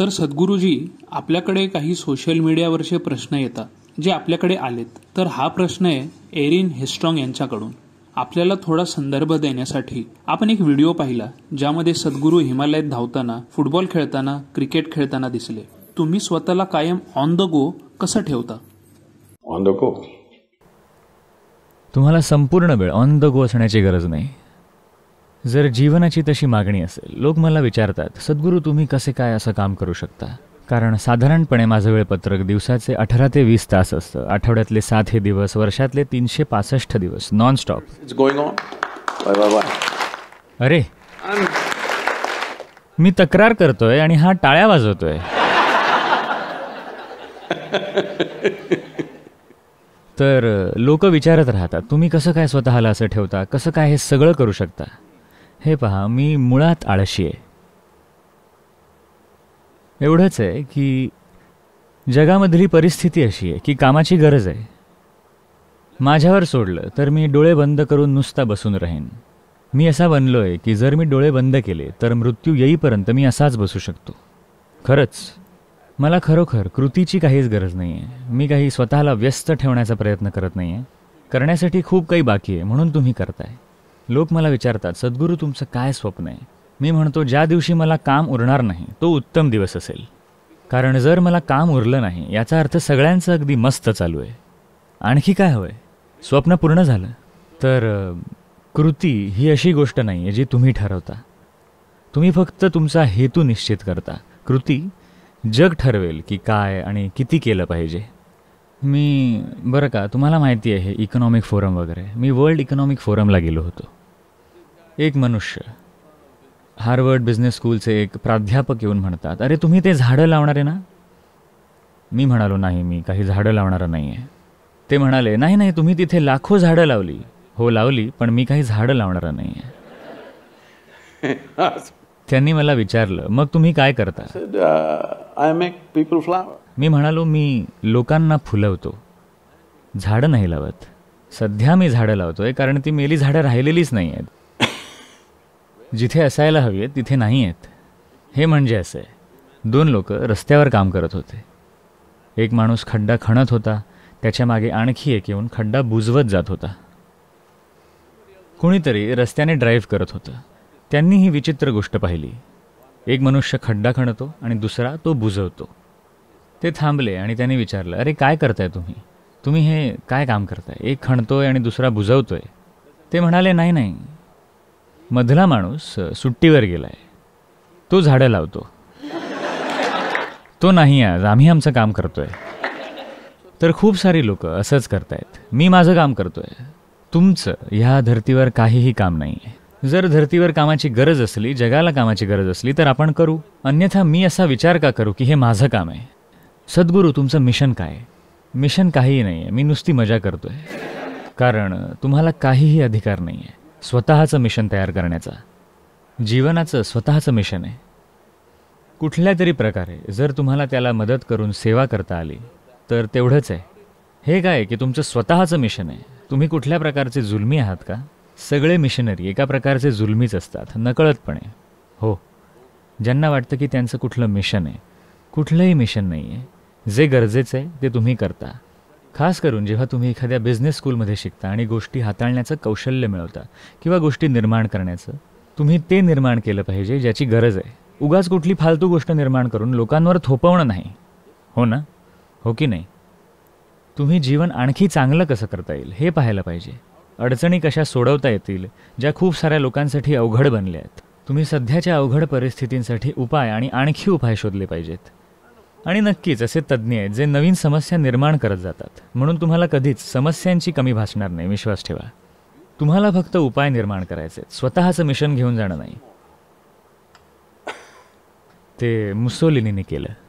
तर सद्गुरुजी आपल्याकडे काही सोशल मीडियावरचे प्रश्न येतात जे आपल्याकडे आलेत तर हा प्रश्न आहे एरिन हेस्ट्रॉंग यांच्याकडून आपल्याला थोडा संदर्भ देण्यासाठी आपण एक व्हिडिओ पाहिला ज्यामध्ये सद्गुरू हिमालयात धावताना फुटबॉल खेळताना क्रिकेट खेळताना दिसले तुम्ही स्वतःला कायम ऑन द गो कसं ठेवता ऑन द गो तुम्हाला संपूर्ण वेळ ऑन द गो असण्याची गरज नाही जर जीवनाची तशी मागणी असेल लोक मला विचारतात सद्गुरू तुम्ही कसे काय असं काम करू शकता कारण साधारणपणे माझं वेळपत्रक दिवसाचे अठरा ते वीस तास असतं आठवड्यातले सात हे दिवस वर्षातले तीनशे पासष्ट दिवस नॉनस्टॉप अरे मी तक्रार करतोय आणि हा टाळ्या वाजवतोय तर लोक विचारत राहतात तुम्ही कसं काय स्वतःला असं ठेवता कसं काय हे सगळं करू शकता हे पहा मी मुळात आळशी आहे एवढंच आहे की जगामधली परिस्थिती अशी आहे की कामाची गरज आहे माझ्यावर सोडलं तर मी डोळे बंद करून नुसता बसून राहीन मी असा बनलो आहे की जर मी डोळे बंद केले तर मृत्यू येईपर्यंत मी असाच बसू शकतो खरंच मला खरोखर कृतीची काहीच गरज नाही आहे मी काही स्वतःला व्यस्त ठेवण्याचा प्रयत्न करत नाही आहे करण्यासाठी खूप काही बाकी आहे म्हणून तुम्ही करताय लोक मला विचारतात सद्गुरू तुमचं काय स्वप्न आहे मी म्हणतो ज्या दिवशी मला काम उरणार नाही तो उत्तम दिवस असेल कारण जर मला काम उरलं नाही याचा अर्थ सगळ्यांचं अगदी मस्त चालू आहे आणखी काय हवं स्वप्न पूर्ण झालं तर कृती ही अशी गोष्ट नाही आहे जी तुम्ही ठरवता तुम्ही फक्त तुमचा हेतू निश्चित करता कृती जग ठरवेल की काय आणि किती केलं पाहिजे मी बरं का तुम्हाला माहिती आहे इकॉनॉमिक फोरम वगैरे मी वर्ल्ड इकॉनॉमिक फोरमला गेलो होतो एक मनुष्य हार्वर्ड बिझनेस स्कूलचे एक प्राध्यापक येऊन म्हणतात अरे तुम्ही ते झाडं लावणार आहे ना मी म्हणालो नाही मी काही झाडं लावणारं नाही आहे ते म्हणाले नाही नाही तुम्ही तिथे लाखो झाडं लावली हो लावली पण मी काही झाडं लावणारं नाही आहे त्यांनी मला विचारलं मग तुम्ही काय करता आय मेक पीपल फ्लावर मी म्हणालो मी लोकांना फुलवतो झाडं नाही लावत सध्या मी झाडं लावतोय कारण ती मेली झाडं राहिलेलीच नाही आहेत जिथे असायला हवी आहेत तिथे नाही आहेत हे म्हणजे असं आहे दोन लोक रस्त्यावर काम करत होते एक माणूस खड्डा खणत होता त्याच्या आणखी एक येऊन खड्डा बुजवत जात होता कुणीतरी रस्त्याने ड्राईव्ह करत होतं त्यांनी ही विचित्र गोष्ट पाहिली एक मनुष्य खड्डा खणतो आणि दुसरा तो बुजवतो ते थांबले आणि त्याने विचारलं अरे काय करताय तुम्ही तुम्ही हे काय काम करताय एक खणतोय आणि दुसरा बुजवतोय ते म्हणाले नाही नाही मधला माणूस सुट्टीवर गेला आहे तो झाडं लावतो तो नाही आज आम्ही आमचं काम करतोय तर खूप सारी लोक असंच करतायत मी माझं काम करतोय तुमचं ह्या धर्तीवर काहीही काम नाही आहे जर धर्तीवर कामाची गरज असली जगाला कामाची गरज असली तर आपण करू अन्यथा मी असा विचार का करू की हे माझं काम आहे सद्गुरू तुमचं मिशन काय मिशन काहीही नाही आहे मी नुसती मजा करतो आहे कारण तुम्हाला काहीही अधिकार नाही आहे स्वतःचं मिशन तयार करण्याचा जीवनाचं स्वतःचं मिशन आहे कुठल्या तरी प्रकारे जर तुम्हाला त्याला मदत करून सेवा करता आली तर तेवढंच आहे हे काय की तुमचं स्वतःचं मिशन आहे तुम्ही कुठल्या प्रकारचे जुलमी आहात का सगळे मिशनरी एका प्रकारचे जुलमीच असतात नकळतपणे हो ज्यांना वाटतं की त्यांचं कुठलं मिशन आहे कुठलंही मिशन नाही आहे जे गरजेचं आहे ते तुम्ही करता खास करून जेव्हा तुम्ही एखाद्या बिझनेस स्कूलमध्ये शिकता आणि गोष्टी हाताळण्याचं कौशल्य मिळवता किंवा गोष्टी निर्माण करण्याचं तुम्ही ते निर्माण केलं पाहिजे ज्याची गरज आहे उगाच कुठली फालतू गोष्ट निर्माण करून लोकांवर थोपवणं नाही हो ना हो की नाही तुम्ही जीवन आणखी चांगलं कसं करता येईल हे पाहायला पाहिजे अडचणी कशा सोडवता येतील ज्या खूप साऱ्या लोकांसाठी अवघड बनल्या आहेत तुम्ही सध्याच्या अवघड परिस्थितींसाठी उपाय आणि आणखी उपाय शोधले पाहिजेत आणि नक्कीच असे तज्ज्ञ आहेत जे नवीन समस्या निर्माण करत जातात म्हणून तुम्हाला कधीच समस्यांची कमी भासणार नाही विश्वास ठेवा तुम्हाला फक्त उपाय निर्माण करायचे स्वतःचं मिशन घेऊन जाणं नाही ते मुसोलिनीने केलं